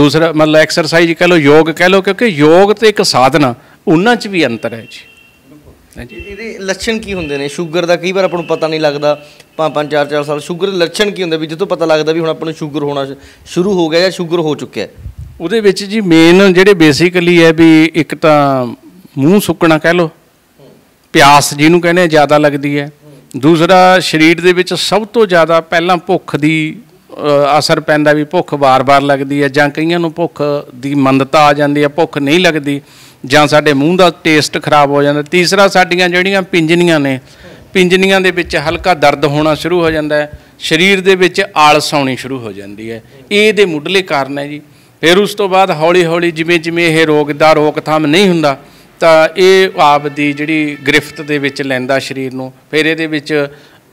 ਦੂਸਰਾ ਮਤਲਬ ਐਕਸਰਸਾਈਜ਼ ਕਹਿ ਲੋ ਯੋਗ ਕਹਿ ਲੋ ਕਿਉਂਕਿ ਯੋਗ ਤੇ ਇੱਕ ਸਾਧਨਾ ਉਹਨਾਂ 'ਚ ਵੀ ਅੰਤਰ ਹੈ ਜੀ ਇਹਦੇ ਲੱਛਣ ਕੀ ਹੁੰਦੇ ਨੇ 슈ਗਰ ਦਾ ਕਈ ਵਾਰ ਆਪਾਂ ਨੂੰ ਪਤਾ ਨਹੀਂ ਲੱਗਦਾ ਪੰਜ ਪੰਜ ਚਾਰ ਚਾਰ ਸਾਲ 슈ਗਰ ਦੇ ਲੱਛਣ ਕੀ ਹੁੰਦੇ ਵੀ ਜਦੋਂ ਪਤਾ ਲੱਗਦਾ ਵੀ ਹੁਣ ਆਪਾਂ ਨੂੰ 슈ਗਰ ਹੋਣਾ ਸ਼ੁਰੂ ਹੋ ਗਿਆ ਜਾਂ 슈ਗਰ ਹੋ ਚੁੱਕਿਆ ਉਹਦੇ ਵਿੱਚ ਜੀ ਮੇਨ ਜਿਹੜੇ ਬੇਸਿਕਲੀ ਹੈ ਵੀ ਇੱਕ ਤਾਂ ਮੂੰਹ ਸੁੱਕਣਾ ਕਹਿ ਲੋ ਪਿਆਸ ਜਿਹਨੂੰ ਕਹਿੰਦੇ ਆ ਜ਼ਿਆਦਾ ਲੱਗਦੀ ਹੈ ਦੂਸਰਾ ਸਰੀਰ ਦੇ ਵਿੱਚ ਸਭ ਤੋਂ ਜ਼ਿਆਦਾ ਪਹਿਲਾਂ ਭੁੱਖ ਦੀ ਅਸਰ ਪੈਂਦਾ ਵੀ ਭੁੱਖ ਵਾਰ-ਵਾਰ ਲੱਗਦੀ ਹੈ ਜਾਂ ਕਈਆਂ ਨੂੰ ਭੁੱਖ ਦੀ ਮੰਦਤਾ ਆ ਜਾਂਦੀ ਹੈ ਭੁੱਖ ਨਹੀਂ ਲੱਗਦੀ ਜਾਂ ਸਾਡੇ ਮੂੰਹ ਦਾ ਟੇਸਟ ਖਰਾਬ ਹੋ ਜਾਂਦਾ ਤੀਸਰਾ ਸਾਡੀਆਂ ਜਿਹੜੀਆਂ ਪਿੰਜਨੀਆਂ ਨੇ ਪਿੰਜਨੀਆਂ ਦੇ ਵਿੱਚ ਹਲਕਾ ਦਰਦ ਹੋਣਾ ਸ਼ੁਰੂ ਹੋ ਜਾਂਦਾ ਹੈ ਸਰੀਰ ਦੇ ਵਿੱਚ ਆਲਸ ਆਉਣੀ ਸ਼ੁਰੂ ਹੋ ਜਾਂਦੀ ਹੈ ਇਹ ਦੇ ਮੁੱਢਲੇ ਕਾਰਨ ਹੈ ਜੀ ਫਿਰ ਉਸ ਤੋਂ ਬਾਅਦ ਹੌਲੀ-ਹੌਲੀ ਜਿਵੇਂ-ਜਿਵੇਂ ਇਹ ਰੋਗ ਦਾ ਰੋਕਥਾਮ ਨਹੀਂ ਹੁੰਦਾ ਤਾਂ ਇਹ ਆਪ ਦੀ ਜਿਹੜੀ ਗ੍ਰਿਫਤ ਦੇ ਵਿੱਚ ਲੈਂਦਾ ਸਰੀਰ ਨੂੰ ਫਿਰ ਇਹਦੇ ਵਿੱਚ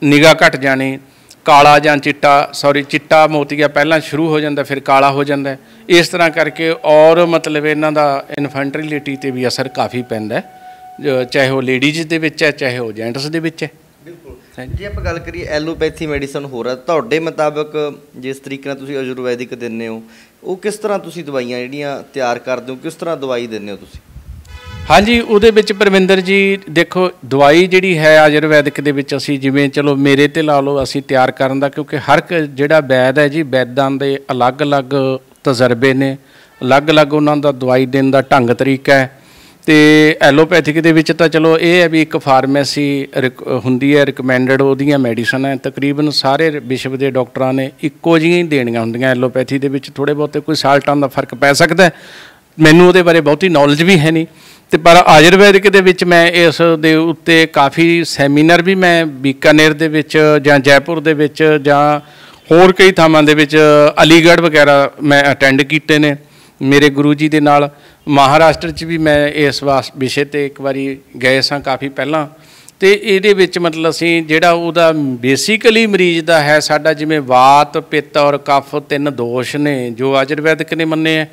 ਨਿਗਾ ਘਟ ਜਾਣੀ ਕਾਲਾ ਜਾਂ ਚਿੱਟਾ ਸੌਰੀ ਚਿੱਟਾ ਮੋਤੀਆ ਪਹਿਲਾਂ ਸ਼ੁਰੂ ਹੋ ਜਾਂਦਾ ਫਿਰ ਕਾਲਾ ਹੋ ਜਾਂਦਾ ਇਸ ਤਰ੍ਹਾਂ ਕਰਕੇ ਔਰ ਮਤਲਬ ਇਹਨਾਂ ਦਾ ਇਨਫੈਂਟਰੀਲਿਟੀ ਤੇ ਵੀ ਅਸਰ ਕਾਫੀ ਪੈਂਦਾ ਚਾਹੇ ਉਹ ਲੇਡੀਜ਼ ਦੇ ਵਿੱਚ ਹੈ ਚਾਹੇ ਉਹ ਜੈਂਟਸ ਦੇ ਵਿੱਚ ਹੈ ਬਿਲਕੁਲ ਜੇ ਆਪਾਂ ਗੱਲ ਕਰੀਏ ਐਲੋਪੈਥੀ ਮੈਡੀਸਨ ਹੋ ਹੈ ਤੁਹਾਡੇ ਮੁਤਾਬਕ ਜਿਸ ਤਰੀਕੇ ਨਾਲ ਤੁਸੀਂ ਆਯੁਰਵੈਦਿਕ ਦਿੰਨੇ ਹੋ ਉਹ ਕਿਸ ਤਰ੍ਹਾਂ ਤੁਸੀਂ ਦਵਾਈਆਂ ਜਿਹੜੀਆਂ ਤਿਆਰ ਕਰਦੇ ਹੋ ਕਿਸ ਤਰ੍ਹਾਂ ਦਵਾਈ ਦਿੰਨੇ ਹੋ ਤੁਸੀਂ ਹਾਂਜੀ ਉਹਦੇ ਵਿੱਚ ਪਰਵਿੰਦਰ ਜੀ ਦੇਖੋ ਦਵਾਈ ਜਿਹੜੀ ਹੈ ਆਯੁਰਵੈਦਿਕ ਦੇ ਵਿੱਚ ਅਸੀਂ ਜਿਵੇਂ ਚਲੋ ਮੇਰੇ ਤੇ ਲਾ ਲਓ ਅਸੀਂ ਤਿਆਰ ਕਰਨ ਦਾ ਕਿਉਂਕਿ ਹਰ ਜਿਹੜਾ ਵੈਦ ਹੈ ਜੀ ਵੈਦਾਂ ਦੇ ਅਲੱਗ-ਅਲੱਗ ਤਜਰਬੇ ਨੇ ਅਲੱਗ-ਅਲੱਗ ਉਹਨਾਂ ਦਾ ਦਵਾਈ ਦੇਣ ਦਾ ਢੰਗ ਤਰੀਕਾ ਹੈ ਤੇ ਐਲੋਪੈਥਿਕ ਦੇ ਵਿੱਚ ਤਾਂ ਚਲੋ ਇਹ ਹੈ ਵੀ ਇੱਕ ਫਾਰਮੇਸੀ ਹੁੰਦੀ ਹੈ ਰეკਮੈਂਡਡ ਉਹਦੀਆਂ ਮੈਡੀਸਨਾਂ ਤਕਰੀਬਨ ਸਾਰੇ ਵਿਸ਼ਵ ਦੇ ਡਾਕਟਰਾਂ ਨੇ ਇੱਕੋ ਜਿਹੀਆਂ ਹੀ ਦੇਣੀਆਂ ਹੁੰਦੀਆਂ ਐਲੋਪੈਥੀ ਦੇ ਵਿੱਚ ਥੋੜੇ ਬਹੁਤੇ ਕੋਈ ਸਾਲਟਾਂ ਦਾ ਫਰਕ ਪੈ ਸਕਦਾ ਮੈਨੂੰ ਉਹਦੇ ਬਾਰੇ ਬਹੁਤੀ ਨੌਲੇਜ ਵੀ ਹੈ ਨਹੀਂ ਤੇ ਪਰ ਆਯੁਰਵੈਦਿਕ ਦੇ ਵਿੱਚ ਮੈਂ ਇਸ ਦੇ ਉੱਤੇ ਕਾਫੀ ਸੈਮੀਨਾਰ ਵੀ ਮੈਂ ਬੀਕਾਨੇਰ ਦੇ ਵਿੱਚ ਜਾਂ ਜੈਪੁਰ ਦੇ ਵਿੱਚ ਜਾਂ ਹੋਰ ਕਈ ਥਾਵਾਂ ਦੇ ਵਿੱਚ ਅਲੀਗੜ੍ਹ ਵਗੈਰਾ ਮੈਂ ਅਟੈਂਡ ਕੀਤੇ ਨੇ ਮੇਰੇ ਗੁਰੂ ਜੀ ਦੇ ਨਾਲ ਮਹਾਰਾਸ਼ਟਰ 'ਚ ਵੀ ਮੈਂ ਇਸ ਵਿਸ਼ੇ ਤੇ ਇੱਕ ਵਾਰੀ ਗਏ ਸਾਂ ਕਾਫੀ ਪਹਿਲਾਂ ਤੇ ਇਹਦੇ ਵਿੱਚ ਮਤਲਬ ਅਸੀਂ ਜਿਹੜਾ ਉਹਦਾ ਬੇਸਿਕਲੀ ਮਰੀਜ਼ ਦਾ ਹੈ ਸਾਡਾ ਜਿਵੇਂ ਵਾਤ ਪਿੱਤ ਔਰ ਕਫ ਤਿੰਨ ਦੋਸ਼ ਨੇ ਜੋ ਆਯੁਰਵੈਦਿਕ ਨੇ ਮੰਨੇ ਆ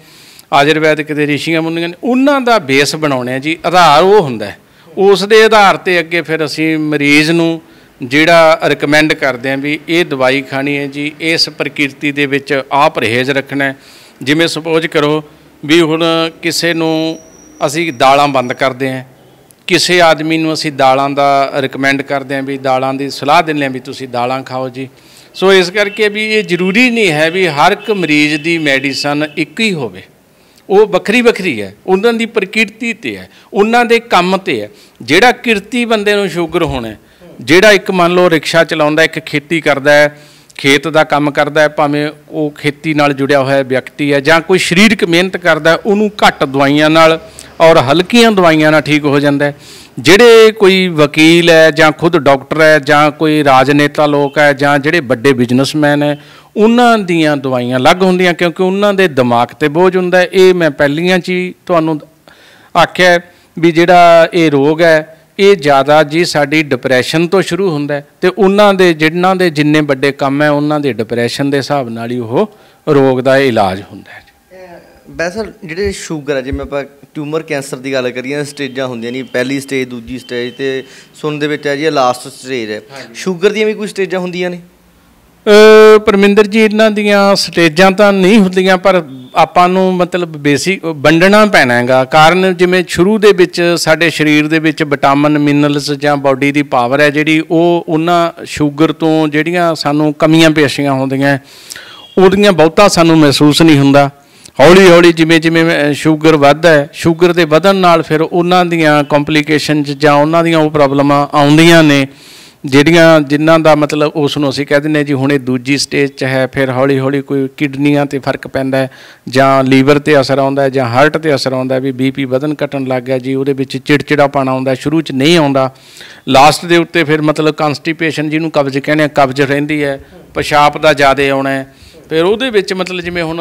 ਆਯੁਰਵੇਦ ਕਿਤੇ ਰਿਸ਼ੀਆਂ ਮੁੰਨੀਆਂ ਨੇ ਉਹਨਾਂ ਦਾ ਬੇਸ ਬਣਾਉਣਾ ਜੀ ਆਧਾਰ ਉਹ ਹੁੰਦਾ ਉਸ ਦੇ ਆਧਾਰ ਤੇ ਅੱਗੇ ਫਿਰ ਅਸੀਂ ਮਰੀਜ਼ ਨੂੰ ਜਿਹੜਾ ਰეკਮੈਂਡ ਕਰਦੇ ਆਂ ਵੀ ਇਹ ਦਵਾਈ ਖਾਣੀ ਹੈ ਜੀ ਇਸ ਪ੍ਰਕਿਰਤੀ ਦੇ ਵਿੱਚ ਆ ਪਰਹੇਜ਼ ਰੱਖਣਾ ਜਿਵੇਂ ਸੁਪੋਜ਼ ਕਰੋ ਵੀ ਹੁਣ ਕਿਸੇ ਨੂੰ ਅਸੀਂ ਦਾਲਾਂ ਬੰਦ ਕਰਦੇ ਆਂ ਕਿਸੇ ਆਦਮੀ ਨੂੰ ਅਸੀਂ ਦਾਲਾਂ ਦਾ ਰეკਮੈਂਡ ਕਰਦੇ ਆਂ ਵੀ ਦਾਲਾਂ ਦੀ ਸਲਾਹ ਦਿੰਦੇ ਆਂ ਵੀ ਤੁਸੀਂ ਦਾਲਾਂ ਖਾਓ ਜੀ ਸੋ ਇਸ ਕਰਕੇ ਵੀ ਇਹ ਜ਼ਰੂਰੀ ਨਹੀਂ ਹੈ ਵੀ ਹਰ ਇੱਕ ਮਰੀਜ਼ ਦੀ ਮੈਡੀਸਨ ਇੱਕ ਹੀ ਹੋਵੇ ਉਹ ਵੱਖਰੀ ਵੱਖਰੀ ਹੈ ਉਹਨਾਂ ਦੀ ਪ੍ਰਕਿਰਤੀ ਤੇ ਹੈ ਉਹਨਾਂ ਦੇ ਕੰਮ ਤੇ ਹੈ ਜਿਹੜਾ ਕਿਰਤੀ ਬੰਦੇ ਨੂੰ ਸ਼ੂਗਰ ਹੋਣਾ ਜਿਹੜਾ ਇੱਕ ਮੰਨ ਲਓ ਰਿਕਸ਼ਾ ਚਲਾਉਂਦਾ ਇੱਕ ਖੇਤੀ ਕਰਦਾ ਹੈ ਖੇਤ ਦਾ ਕੰਮ ਕਰਦਾ ਹੈ ਭਾਵੇਂ ਉਹ ਖੇਤੀ ਨਾਲ ਜੁੜਿਆ ਹੋਇਆ ਵਿਅਕਤੀ ਹੈ ਜਾਂ ਕੋਈ ਸਰੀਰਕ ਮਿਹਨਤ ਕਰਦਾ ਉਹਨੂੰ ਘੱਟ ਦਵਾਈਆਂ ਨਾਲ ਔਰ ਹਲਕੀਆਂ ਦਵਾਈਆਂ ਨਾਲ ਠੀਕ ਹੋ ਜਾਂਦਾ ਹੈ ਜਿਹੜੇ ਕੋਈ ਵਕੀਲ ਹੈ ਜਾਂ ਖੁਦ ਡਾਕਟਰ ਹੈ ਜਾਂ ਕੋਈ ਰਾਜਨੇਤਾ ਲੋਕ ਹੈ ਜਾਂ ਜਿਹੜੇ ਵੱਡੇ ਬਿਜ਼ਨਸਮੈਨ ਹੈ ਉਹਨਾਂ ਦੀਆਂ ਦਵਾਈਆਂ ਅਲੱਗ ਹੁੰਦੀਆਂ ਕਿਉਂਕਿ ਉਹਨਾਂ ਦੇ ਦਿਮਾਗ ਤੇ ਬੋਝ ਹੁੰਦਾ ਇਹ ਮੈਂ ਪਹਿਲੀਆਂ ਚੀ ਤੁਹਾਨੂੰ ਆਖਿਆ ਵੀ ਜਿਹੜਾ ਇਹ ਰੋਗ ਹੈ ਇਹ ਜ਼ਿਆਦਾ ਜੀ ਸਾਡੀ ਡਿਪਰੈਸ਼ਨ ਤੋਂ ਸ਼ੁਰੂ ਹੁੰਦਾ ਤੇ ਉਹਨਾਂ ਦੇ ਜਿਨ੍ਹਾਂ ਦੇ ਜਿੰਨੇ ਵੱਡੇ ਕੰਮ ਹੈ ਉਹਨਾਂ ਦੇ ਡਿਪਰੈਸ਼ਨ ਦੇ ਹਿਸਾਬ ਨਾਲ ਹੀ ਉਹ ਰੋਗ ਦਾ ਇਲਾਜ ਹੁੰਦਾ ਹੈ ਵੈਸੇ ਜਿਹੜੇ ਸ਼ੂਗਰ ਹੈ ਜਿਵੇਂ ਆਪਾਂ ਟਿਊਮਰ ਕੈਂਸਰ ਦੀ ਗੱਲ ਕਰੀਏ ਸਟੇਜਾਂ ਹੁੰਦੀਆਂ ਨੇ ਪਹਿਲੀ ਸਟੇਜ ਦੂਜੀ ਸਟੇਜ ਤੇ ਸੁਣ ਦੇ ਵਿੱਚ ਹੈ ਜੀ ਲਾਸਟ ਸਟੇਜ ਹੈ ਸ਼ੂਗਰ ਦੀਆਂ ਵੀ ਕੋਈ ਸਟੇਜਾਂ ਹੁੰਦੀਆਂ ਨੇ ਪਰਮਿੰਦਰ ਜੀ ਇਹਨਾਂ ਦੀਆਂ ਸਟੇਜਾਂ ਤਾਂ ਨਹੀਂ ਹੁੰਦੀਆਂ ਪਰ ਆਪਾਂ ਨੂੰ ਮਤਲਬ ਬੇਸਿਕ ਵੰਡਣਾ ਪੈਣਾ ਹੈਗਾ ਕਾਰਨ ਜਿਵੇਂ ਸ਼ੁਰੂ ਦੇ ਵਿੱਚ ਸਾਡੇ ਸਰੀਰ ਦੇ ਵਿੱਚ ਵਿਟਾਮਿਨ ਮਿਨਰਲਸ ਜਾਂ ਬਾਡੀ ਦੀ ਪਾਵਰ ਹੈ ਜਿਹੜੀ ਉਹ ਉਹਨਾਂ ਸ਼ੂਗਰ ਤੋਂ ਜਿਹੜੀਆਂ ਸਾਨੂੰ ਕਮੀਆਂ ਪੇਸ਼ੀਆਂ ਹੁੰਦੀਆਂ ਉਹਦੀਆਂ ਬਹੁਤਾ ਸਾਨੂੰ ਮਹਿਸੂਸ ਨਹੀਂ ਹੁੰਦਾ ਹੌਲੀ ਹੌਲੀ ਜਿਵੇਂ ਜਿਵੇਂ ਸ਼ੂਗਰ ਵੱਧਦਾ ਹੈ ਸ਼ੂਗਰ ਦੇ ਵਧਣ ਨਾਲ ਫਿਰ ਉਹਨਾਂ ਦੀਆਂ ਕੰਪਲਿਕੇਸ਼ਨਸ ਜਾਂ ਉਹਨਾਂ ਦੀਆਂ ਉਹ ਪ੍ਰੋਬਲਮਾਂ ਆਉਂਦੀਆਂ ਨੇ ਜਿਹੜੀਆਂ ਜਿਨ੍ਹਾਂ ਦਾ ਮਤਲਬ ਉਸ ਨੂੰ ਅਸੀਂ ਕਹਿ ਦਿੰਨੇ ਜੀ ਹੁਣ ਇਹ ਦੂਜੀ ਸਟੇਜ 'ਚ ਹੈ ਫਿਰ ਹੌਲੀ ਹੌਲੀ ਕੋਈ ਕਿਡਨੀਆਂ ਤੇ ਫਰਕ ਪੈਂਦਾ ਜਾਂ ਲੀਵਰ ਤੇ ਅਸਰ ਆਉਂਦਾ ਜਾਂ ਹਾਰਟ ਤੇ ਅਸਰ ਆਉਂਦਾ ਵੀ ਬੀਪੀ ਵਧਣ ਘਟਣ ਲੱਗ ਗਿਆ ਜੀ ਉਹਦੇ ਵਿੱਚ ਚਿੜਚਿੜਾਪਣ ਆਉਂਦਾ ਸ਼ੁਰੂ 'ਚ ਨਹੀਂ ਆਉਂਦਾ ਲਾਸਟ ਦੇ ਉੱਤੇ ਫਿਰ ਮਤਲਬ ਕਨਸਟੀਪੇਸ਼ਨ ਜਿਹਨੂੰ ਕਬਜ਼ ਕਹਿੰਦੇ ਆ ਕਬਜ਼ ਰਹਿੰਦੀ ਹੈ ਪਿਸ਼ਾਬ ਦਾ ਜ਼ਿਆਦਾ ਆਉਣਾ ਹੈ ਫਿਰ ਉਹਦੇ ਵਿੱਚ ਮਤਲਬ ਜਿਵੇਂ ਹੁਣ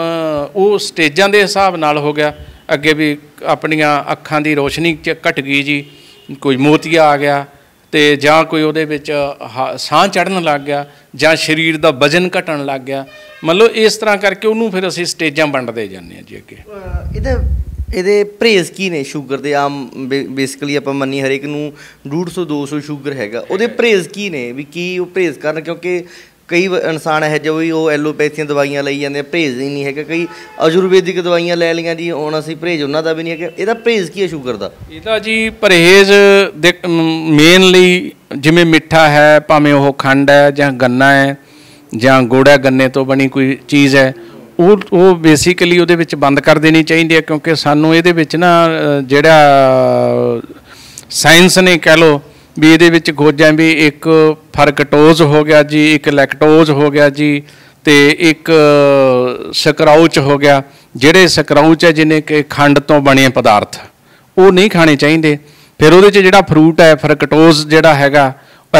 ਉਹ ਸਟੇਜਾਂ ਦੇ ਹਿਸਾਬ ਨਾਲ ਹੋ ਗਿਆ ਅੱਗੇ ਵੀ ਆਪਣੀਆਂ ਅੱਖਾਂ ਦੀ ਰੋਸ਼ਨੀ ਘਟ ਗਈ ਜੀ ਕੋਈ ਮੋਤੀਆ ਆ ਗਿਆ ਤੇ ਜਾਂ ਕੋਈ ਉਹਦੇ ਵਿੱਚ ਸਾਹ ਚੜਨ ਲੱਗ ਗਿਆ ਜਾਂ ਸਰੀਰ ਦਾ ਵਜਨ ਘਟਣ ਲੱਗ ਗਿਆ ਮਤਲਬ ਇਸ ਤਰ੍ਹਾਂ ਕਰਕੇ ਉਹਨੂੰ ਫਿਰ ਅਸੀਂ ਸਟੇਜਾਂ ਵੰਡਦੇ ਜਾਂਦੇ ਹਾਂ ਜੀ ਅੱਗੇ ਇਹਦੇ ਇਹਦੇ ਪ੍ਰੇਜ਼ ਕੀ ਨੇ ਸ਼ੂਗਰ ਦੇ ਆਮ ਬੇਸਿਕਲੀ ਆਪਾਂ ਮੰਨੀ ਹਰੇਕ ਨੂੰ 150 200 ਸ਼ੂਗਰ ਹੈਗਾ ਉਹਦੇ ਪ੍ਰੇਜ਼ ਕੀ ਨੇ ਵੀ ਕੀ ਉਹ ਪ੍ਰੇਜ਼ ਕਰਨ ਕਿਉਂਕਿ ਕਈ ਇਨਸਾਨ ਹੈ ਜੋ ਵੀ ਉਹ ਐਲੋਪੈਥੀਆਂ ਦਵਾਈਆਂ ਲਈ ਜਾਂਦੇ ਆ ਭੇਜ ਨਹੀਂ ਹੈਗਾ ਕਈ ਆਯੁਰਵੈਦਿਕ ਦਵਾਈਆਂ ਲੈ ਲਈਆਂ ਜੀ ਹੁਣ ਅਸੀਂ ਭੇਜ ਉਹਨਾਂ ਦਾ ਵੀ ਨਹੀਂ ਹੈਗਾ ਇਹਦਾ ਭੇਜ ਕੀ ਹੈ ਸ਼ੂਗਰ ਦਾ ਇਹਦਾ ਜੀ ਪਰਹੇਜ਼ ਦੇ ਮੇਨਲੀ ਜਿਵੇਂ ਮਿੱਠਾ ਹੈ ਭਾਵੇਂ ਉਹ ਖੰਡ ਹੈ ਜਾਂ ਗੰਨਾ ਹੈ ਜਾਂ ਗੁੜ ਹੈ ਗੰਨੇ ਤੋਂ ਬਣੀ ਕੋਈ ਚੀਜ਼ ਹੈ ਉਹ ਉਹ ਬੇਸਿਕਲੀ ਉਹਦੇ ਵਿੱਚ ਬੰਦ ਕਰ ਦੇਣੀ ਚਾਹੀਦੀ ਹੈ ਕਿਉਂਕਿ ਸਾਨੂੰ ਇਹਦੇ ਵਿੱਚ ਨਾ ਜਿਹੜਾ ਸਾਇੰਸ ਨੇ ਕਹਿ ਲੋ ਵੀ ਇਹਦੇ ਵਿੱਚ ਗੋਜਾਂ ਵੀ ਇੱਕ ਫਰਕਟੋਜ਼ ਹੋ ਗਿਆ ਜੀ ਇੱਕ ਲੈਕਟੋਜ਼ ਹੋ ਗਿਆ ਜੀ ਤੇ ਇੱਕ ਸਕਰਾਉਚ ਹੋ ਗਿਆ ਜਿਹੜੇ ਸਕਰਾਉਚ ਹੈ ਜਿਨੇ ਕਿ ਖੰਡ ਤੋਂ ਬਣੇ ਪਦਾਰਥ ਉਹ ਨਹੀਂ ਖਾਣੇ ਚਾਹੀਦੇ ਫਿਰ ਉਹਦੇ 'ਚ ਜਿਹੜਾ ਫਰੂਟ ਹੈ ਫਰਕਟੋਜ਼ ਜਿਹੜਾ ਹੈਗਾ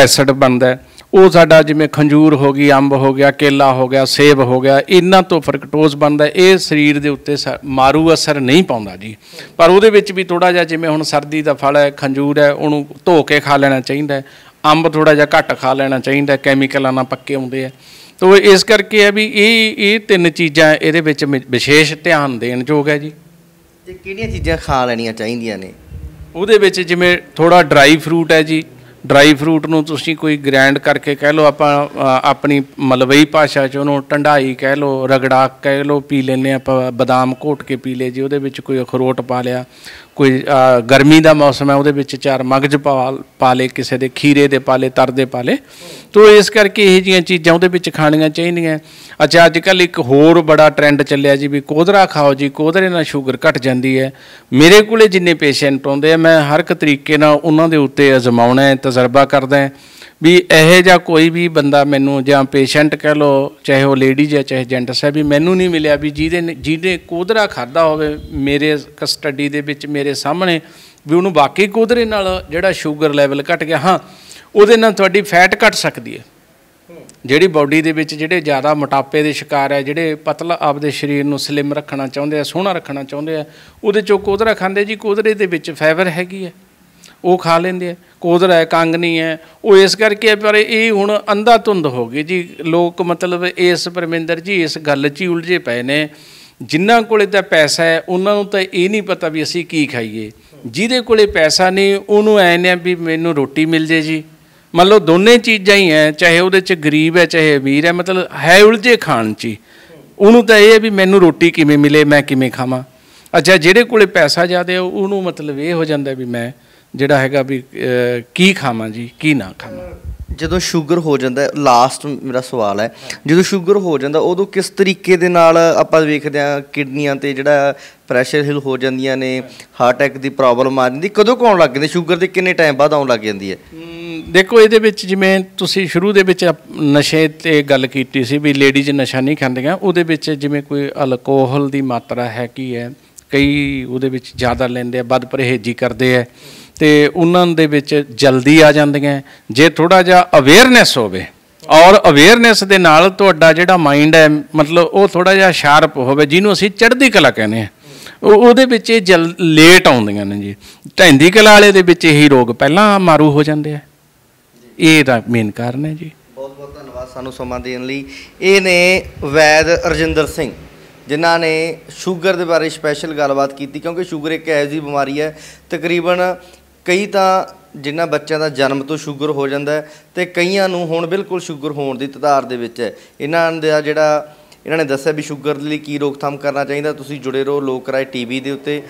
ਐਸਿਡ ਬਣਦਾ ਹੈ ਉਹ ਸਾਡਾ ਜਿਵੇਂ ਖੰਜੂਰ ਹੋ ਗਈ ਅੰਬ ਹੋ ਗਿਆ ਕੇਲਾ ਹੋ ਗਿਆ ਸੇਬ ਹੋ ਗਿਆ ਇਹਨਾਂ ਤੋਂ ਫਰਕਟੋਜ਼ ਬਣਦਾ ਇਹ ਸਰੀਰ ਦੇ ਉੱਤੇ ਮਾਰੂ ਅਸਰ ਨਹੀਂ ਪਾਉਂਦਾ ਜੀ ਪਰ ਉਹਦੇ ਵਿੱਚ ਵੀ ਥੋੜਾ ਜਿਹਾ ਜਿਵੇਂ ਹੁਣ ਸਰਦੀ ਦਾ ਫਲ ਹੈ ਖੰਜੂਰ ਹੈ ਉਹਨੂੰ ਧੋ ਕੇ ਖਾ ਲੈਣਾ ਚਾਹੀਦਾ ਹੈ ਅੰਬ ਥੋੜਾ ਜਿਹਾ ਘੱਟ ਖਾ ਲੈਣਾ ਚਾਹੀਦਾ ਕੈਮੀਕਲਾਂ ਨਾਲ ਪੱਕੇ ਹੁੰਦੇ ਆ ਤੋ ਇਸ ਕਰਕੇ ਹੈ ਵੀ ਇਹ ਇਹ ਤਿੰਨ ਚੀਜ਼ਾਂ ਇਹਦੇ ਵਿੱਚ ਵਿਸ਼ੇਸ਼ ਧਿਆਨ ਦੇਣ ਯੋਗ ਹੈ ਜੀ ਤੇ ਕਿਹੜੀਆਂ ਚੀਜ਼ਾਂ ਖਾ ਲੈਣੀਆਂ ਚਾਹੀਦੀਆਂ ਨੇ ਉਹਦੇ ਵਿੱਚ ਜਿਵੇਂ ਥੋੜਾ ਡਰਾਈ ਫਰੂਟ ਹੈ ਜੀ ਡਰਾਈ ਫਰੂਟ ਨੂੰ ਤੁਸੀਂ ਕੋਈ ਗ੍ਰੈਂਡ ਕਰਕੇ ਕਹਿ ਲਓ ਆਪਾਂ ਆਪਣੀ ਮਲਵਈ ਭਾਸ਼ਾ 'ਚ ਉਹਨੂੰ ਟੰਡਾਈ ਕਹਿ ਲਓ ਰਗੜਾ ਕਹਿ ਲਓ ਪੀ ਲੈਨੇ ਆਪਾਂ ਬਦਾਮ ਘੋਟ ਕੇ ਪੀ ਲੇ ਜੀ ਉਹਦੇ ਵਿੱਚ ਕੋਈ ਅਖਰੋਟ ਪਾ ਲਿਆ ਕੋਈ ਗਰਮੀ ਦਾ ਮੌਸਮ ਹੈ ਉਹਦੇ ਵਿੱਚ ਚਾਰ ਮਗਜ ਪਾ ਲੇ ਕਿਸੇ ਦੇ ਖੀਰੇ ਦੇ ਪਾਲੇ ਤਰ ਦੇ ਪਾਲੇ ਤੋਂ ਇਸ ਕਰਕੇ ਇਹ ਜੀਆਂ ਚੀਜ਼ਾਂ ਉਹਦੇ ਵਿੱਚ ਖਾਣੀਆਂ ਚਾਹੀਦੀਆਂ ਅੱਛਾ ਅੱਜ ਕੱਲ ਇੱਕ ਹੋਰ ਬੜਾ ਟ੍ਰੈਂਡ ਚੱਲਿਆ ਜੀ ਵੀ ਕੋਧਰਾ ਖਾਓ ਜੀ ਕੋਧਰੇ ਨਾਲ ਸ਼ੂਗਰ ਘਟ ਜਾਂਦੀ ਹੈ ਮੇਰੇ ਕੋਲੇ ਜਿੰਨੇ ਪੇਸ਼ੈਂਟ ਆਉਂਦੇ ਆ ਮੈਂ ਹਰ ਇੱਕ ਤਰੀਕੇ ਨਾਲ ਉਹਨਾਂ ਦੇ ਉੱਤੇ ਅਜ਼ਮਾਉਣਾ ਹੈ ਤਜਰਬਾ ਕਰਦਾ ਹਾਂ ਵੀ ਇਹੋ ਜਿਹਾ ਕੋਈ ਵੀ ਬੰਦਾ ਮੈਨੂੰ ਜਾਂ ਪੇਸ਼ੈਂਟ ਕਹਿ ਲੋ ਚਾਹੇ ਉਹ ਲੇਡੀਜ਼ ਹੈ ਚਾਹੇ ਜੈਂਟਸ ਹੈ ਵੀ ਮੈਨੂੰ ਨਹੀਂ ਮਿਲਿਆ ਵੀ ਜਿਹਦੇ ਜਿਹਨੇ ਕੋਧਰਾ ਖਾਦਾ ਹੋਵੇ ਮੇਰੇ ਕਸਟਡੀ ਦੇ ਵਿੱਚ ਮੇਰੇ ਸਾਹਮਣੇ ਵੀ ਉਹਨੂੰ ਵਾਕਈ ਕੋਧਰੇ ਨਾਲ ਜਿਹੜਾ ਸ਼ੂਗਰ ਲੈਵਲ ਘਟ ਗਿਆ ਹਾਂ ਉਹਦੇ ਨਾਲ ਤੁਹਾਡੀ ਫੈਟ ਘਟ ਸਕਦੀ ਹੈ ਜਿਹੜੀ ਬਾਡੀ ਦੇ ਵਿੱਚ ਜਿਹੜੇ ਜ਼ਿਆਦਾ ਮੋਟਾਪੇ ਦੇ ਸ਼ਿਕਾਰ ਹੈ ਜਿਹੜੇ ਪਤਲਾ ਆਪਦੇ ਸਰੀਰ ਨੂੰ ਸਲਿਮ ਰੱਖਣਾ ਚਾਹੁੰਦੇ ਆ ਸੋਹਣਾ ਰੱਖਣਾ ਚਾਹੁੰਦੇ ਆ ਉਹਦੇ ਚੋਂ ਕੋਧਰਾ ਖਾਂਦੇ ਜੀ ਕੋਧਰੇ ਦੇ ਵਿੱਚ ਫਾਈਬਰ ਹੈਗੀ ਹੈ ਉਹ ਖਾ ਲੈਂਦੇ ਆ ਕੋਦਰ ਹੈ ਕੰਗਨੀ ਹੈ ਉਹ ਇਸ ਕਰਕੇ ਪਰ ਇਹ ਹੁਣ ਅੰਧਾ ਧੁੰਦ ਹੋ ਗਈ ਜੀ ਲੋਕ ਮਤਲਬ ਇਸ ਪਰਮਿੰਦਰ ਜੀ ਇਸ ਗੱਲ 'ਚ ਹੀ ਉਲਝੇ ਪਏ ਨੇ ਜਿਨ੍ਹਾਂ ਕੋਲੇ ਤਾਂ ਪੈਸਾ ਹੈ ਉਹਨਾਂ ਨੂੰ ਤਾਂ ਇਹ ਨਹੀਂ ਪਤਾ ਵੀ ਅਸੀਂ ਕੀ ਖਾਈਏ ਜਿਹਦੇ ਕੋਲੇ ਪੈਸਾ ਨਹੀਂ ਉਹਨੂੰ ਐ ਨੇ ਵੀ ਮੈਨੂੰ ਰੋਟੀ ਮਿਲ ਜੇ ਜੀ ਮੰਨ ਲਓ ਦੋਨੇ ਚੀਜ਼ਾਂ ਹੀ ਐ ਚਾਹੇ ਉਹਦੇ 'ਚ ਗਰੀਬ ਹੈ ਚਾਹੇ ਅਮੀਰ ਹੈ ਮਤਲਬ ਹੈ ਉਲਝੇ ਖਾਣ 'ਚ ਉਹਨੂੰ ਤਾਂ ਇਹ ਹੈ ਵੀ ਮੈਨੂੰ ਰੋਟੀ ਕਿਵੇਂ ਮਿਲੇ ਮੈਂ ਕਿਵੇਂ ਖਾਵਾਂ ਅੱਛਾ ਜਿਹੜੇ ਕੋਲੇ ਪੈਸਾ ਜ਼ਿਆਦਾ ਉਹਨੂੰ ਮਤਲਬ ਇਹ ਹੋ ਜਾਂਦਾ ਵੀ ਮੈਂ ਜਿਹੜਾ ਹੈਗਾ ਵੀ ਕੀ ਖਾਵਾਂ ਜੀ ਕੀ ਨਾ ਖਾਵਾਂ ਜਦੋਂ ਸ਼ੂਗਰ ਹੋ ਜਾਂਦਾ ਲਾਸਟ ਮੇਰਾ ਸਵਾਲ ਹੈ ਜਦੋਂ ਸ਼ੂਗਰ ਹੋ ਜਾਂਦਾ ਉਦੋਂ ਕਿਸ ਤਰੀਕੇ ਦੇ ਨਾਲ ਆਪਾਂ ਵੇਖਦੇ ਆ ਕਿਡਨੀਆਂ ਤੇ ਜਿਹੜਾ ਪ੍ਰੈਸ਼ਰ ਹਿਲ ਹੋ ਜਾਂਦੀਆਂ ਨੇ ਹਾਰਟ ਅਟੈਕ ਦੀ ਪ੍ਰੋਬਲਮ ਆ ਜਾਂਦੀ ਕਦੋਂ ਕੌਣ ਲੱਗ ਜਾਂਦੀ ਸ਼ੂਗਰ ਦੇ ਕਿੰਨੇ ਟਾਈਮ ਬਾਅਦ ਆਉਣ ਲੱਗ ਜਾਂਦੀ ਹੈ ਦੇਖੋ ਇਹਦੇ ਵਿੱਚ ਜਿਵੇਂ ਤੁਸੀਂ ਸ਼ੁਰੂ ਦੇ ਵਿੱਚ ਨਸ਼ੇ ਤੇ ਗੱਲ ਕੀਤੀ ਸੀ ਵੀ ਲੇਡੀਜ਼ ਨਸ਼ਾ ਨਹੀਂ ਖਾਂਦੀਆਂ ਉਹਦੇ ਵਿੱਚ ਜਿਵੇਂ ਕੋਈ ਅਲਕੋਹਲ ਦੀ ਮਾਤਰਾ ਹੈ ਕੀ ਹੈ ਕਈ ਉਹਦੇ ਵਿੱਚ ਜ਼ਿਆਦਾ ਲੈਂਦੇ ਆ ਵੱਧ ਪਰਹੇਜ਼ੀ ਕਰਦੇ ਆ ਤੇ ਉਹਨਾਂ ਦੇ ਵਿੱਚ ਜਲਦੀ ਆ ਜਾਂਦੀਆਂ ਜੇ ਥੋੜਾ ਜਿਹਾ ਅਵੇਅਰਨੈਸ ਹੋਵੇ ਔਰ ਅਵੇਅਰਨੈਸ ਦੇ ਨਾਲ ਤੁਹਾਡਾ ਜਿਹੜਾ ਮਾਈਂਡ ਹੈ ਮਤਲਬ ਉਹ ਥੋੜਾ ਜਿਹਾ ਸ਼ਾਰਪ ਹੋਵੇ ਜਿਹਨੂੰ ਅਸੀਂ ਚੜ੍ਹਦੀ ਕਲਾ ਕਹਿੰਦੇ ਆ ਉਹਦੇ ਵਿੱਚ ਇਹ ਜਲ ਲੇਟ ਆਉਂਦੀਆਂ ਨੇ ਜੀ ਢੈਂਦੀ ਕਲਾ ਵਾਲੇ ਦੇ ਵਿੱਚ ਇਹੀ ਰੋਗ ਪਹਿਲਾਂ ਮਾਰੂ ਹੋ ਜਾਂਦੇ ਆ ਇਹ ਦਾ ਮੇਨ ਕਾਰਨ ਹੈ ਜੀ ਬਹੁਤ ਬਹੁਤ ਧੰਨਵਾਦ ਸਾਨੂੰ ਸਮਾਂ ਦੇਣ ਲਈ ਇਹ ਨੇ ਵੈਦ ਰਜਿੰਦਰ ਸਿੰਘ ਜਿਨ੍ਹਾਂ ਨੇ ਸ਼ੂਗਰ ਦੇ ਬਾਰੇ ਸਪੈਸ਼ਲ ਗੱਲਬਾਤ ਕੀਤੀ ਕਿਉਂਕਿ ਸ਼ੂਗਰ ਇੱਕ ਐਸੀ ਬਿਮਾਰੀ ਹੈ ਤਕਰੀਬਨ ਕਈ ਤਾਂ ਜਿਨ੍ਹਾਂ ਬੱਚਿਆਂ ਦਾ ਜਨਮ ਤੋਂ ਸ਼ੂਗਰ ਹੋ ਜਾਂਦਾ ਹੈ ਤੇ ਕਈਆਂ ਨੂੰ ਹੁਣ ਬਿਲਕੁਲ ਸ਼ੂਗਰ ਹੋਣ ਦੀ ਤਦਾਰ ਦੇ ਵਿੱਚ ਹੈ ਇਹਨਾਂ ਦਾ ਜਿਹੜਾ ਇਹਨਾਂ ਨੇ ਦੱਸਿਆ ਵੀ ਸ਼ੂਗਰ ਦੇ ਲਈ ਕੀ ਰੋਕਥਾਮ ਕਰਨਾ ਚਾਹੀਦਾ ਤੁਸੀਂ ਜੁੜੇ ਰਹੋ ਲੋਕ ਰਾਏ ਟੀਵੀ ਦੇ ਉੱਤੇ